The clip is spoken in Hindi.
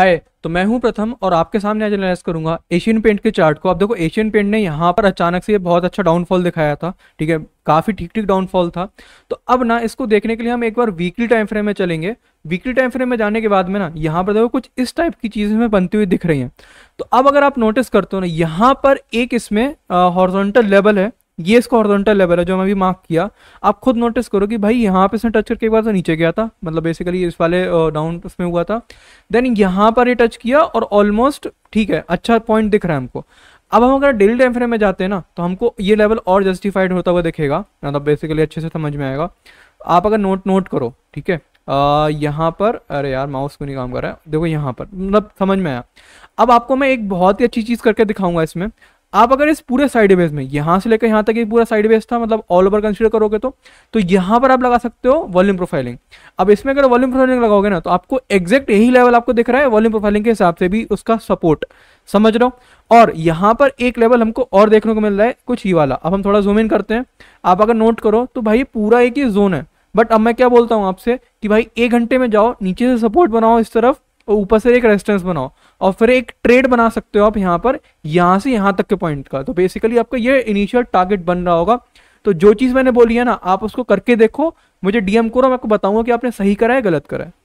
हाय तो मैं हूं प्रथम और आपके सामने आज एनालाइज करूंगा एशियन पेंट के चार्ट को आप देखो एशियन पेंट ने यहां पर अचानक से ये बहुत अच्छा डाउनफॉल दिखाया था ठीक है काफ़ी ठीक ठीक डाउनफॉल था तो अब ना इसको देखने के लिए हम एक बार वीकली टाइम फ्रेम में चलेंगे वीकली टाइम फ्रेम में जाने के बाद में ना यहाँ पर देखो कुछ इस टाइप की चीज हमें बनती हुई दिख रही है तो अब अगर आप नोटिस करते हो ना यहाँ पर एक इसमें हॉर्जोंटल लेवल है ये इसका ऑर्जेंटल लेवल है जो मैं अभी मार्क किया आप खुद नोटिस करो कि भाई यहाँ पे इसने टच करके एक बार तो नीचे गया था मतलब बेसिकली इस वाले डाउन उसमें हुआ था देन यहाँ पर ये टच किया और ऑलमोस्ट ठीक है अच्छा पॉइंट दिख रहा है हमको अब हम अगर डेली टाइम फ्रेम में जाते हैं ना तो हमको ये लेवल और जस्टिफाइड होता हुआ दिखेगा मतलब बेसिकली अच्छे से समझ में आएगा आप अगर नोट नोट करो ठीक है यहाँ पर अरे यार माउस को नहीं काम कर रहा है देखो यहाँ पर मतलब समझ में आया अब आपको मैं एक बहुत ही अच्छी चीज़ करके दिखाऊंगा इसमें आप अगर इस पूरे साइड बेस में यहां से लेकर यहां तक ये पूरा साइड बेस था मतलब ऑल ओवर कंसिडर करोगे तो तो यहां पर आप लगा सकते हो वॉल्यूम प्रोफाइलिंग अब इसमें अगर वॉल्यूम प्रोफाइलिंग लगाओगे ना तो आपको एग्जैक्ट यही लेवल आपको दिख रहा है वॉल्यूम प्रोफाइलिंग के हिसाब से भी उसका सपोर्ट समझ रहे हो और यहां पर एक लेवल हमको और देखने को मिल रहा है कुछ ही वाला अब हम थोड़ा जूम इन करते हैं आप अगर नोट करो तो भाई पूरा एक ही जोन है बट अब मैं क्या बोलता हूँ आपसे कि भाई एक घंटे में जाओ नीचे से सपोर्ट बनाओ इस तरफ और ऊपर से एक रेजिस्टेंस बनाओ और फिर एक ट्रेड बना सकते हो आप यहाँ पर यहाँ से यहाँ तक के पॉइंट का तो बेसिकली आपका ये इनिशियल टारगेट बन रहा होगा तो जो चीज़ मैंने बोली है ना आप उसको करके देखो मुझे डीएम करो मैं आपको बताऊंगा कि आपने सही करा है गलत करा है